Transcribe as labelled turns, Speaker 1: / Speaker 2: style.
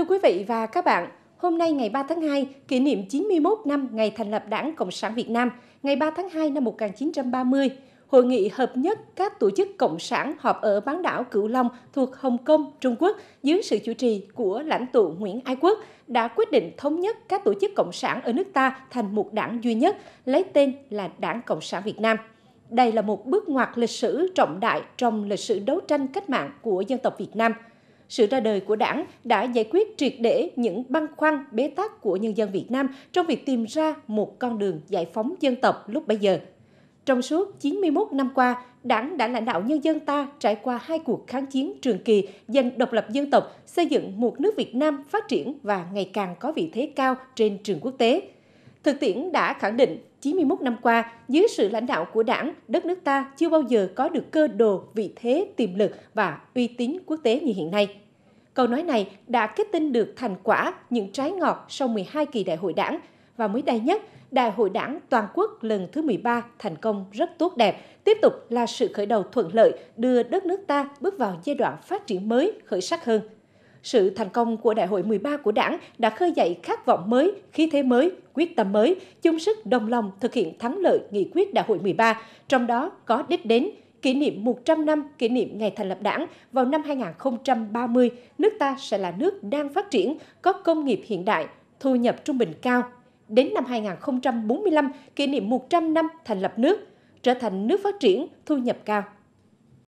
Speaker 1: Thưa quý vị và các bạn, hôm nay ngày 3 tháng 2, kỷ niệm 91 năm ngày thành lập Đảng Cộng sản Việt Nam, ngày 3 tháng 2 năm 1930, Hội nghị hợp nhất các tổ chức Cộng sản họp ở bán đảo Cửu Long thuộc Hồng Kông, Trung Quốc dưới sự chủ trì của lãnh tụ Nguyễn Ái Quốc đã quyết định thống nhất các tổ chức Cộng sản ở nước ta thành một đảng duy nhất, lấy tên là Đảng Cộng sản Việt Nam. Đây là một bước ngoặt lịch sử trọng đại trong lịch sử đấu tranh cách mạng của dân tộc Việt Nam – sự ra đời của đảng đã giải quyết triệt để những băn khoăn bế tắc của nhân dân Việt Nam trong việc tìm ra một con đường giải phóng dân tộc lúc bấy giờ. Trong suốt 91 năm qua, Đảng đã lãnh đạo nhân dân ta trải qua hai cuộc kháng chiến trường kỳ giành độc lập dân tộc, xây dựng một nước Việt Nam phát triển và ngày càng có vị thế cao trên trường quốc tế – Thực tiễn đã khẳng định 91 năm qua, dưới sự lãnh đạo của đảng, đất nước ta chưa bao giờ có được cơ đồ, vị thế, tiềm lực và uy tín quốc tế như hiện nay. Câu nói này đã kết tinh được thành quả những trái ngọt sau 12 kỳ đại hội đảng và mới đây nhất, Đại hội đảng toàn quốc lần thứ 13 thành công rất tốt đẹp, tiếp tục là sự khởi đầu thuận lợi đưa đất nước ta bước vào giai đoạn phát triển mới khởi sắc hơn – sự thành công của Đại hội 13 của Đảng đã khơi dậy khát vọng mới, khí thế mới, quyết tâm mới, chung sức đồng lòng thực hiện thắng lợi nghị quyết Đại hội 13, trong đó có đích đến kỷ niệm 100 năm kỷ niệm ngày thành lập Đảng vào năm 2030, nước ta sẽ là nước đang phát triển, có công nghiệp hiện đại, thu nhập trung bình cao. Đến năm 2045, kỷ niệm 100 năm thành lập nước, trở thành nước phát triển, thu nhập cao.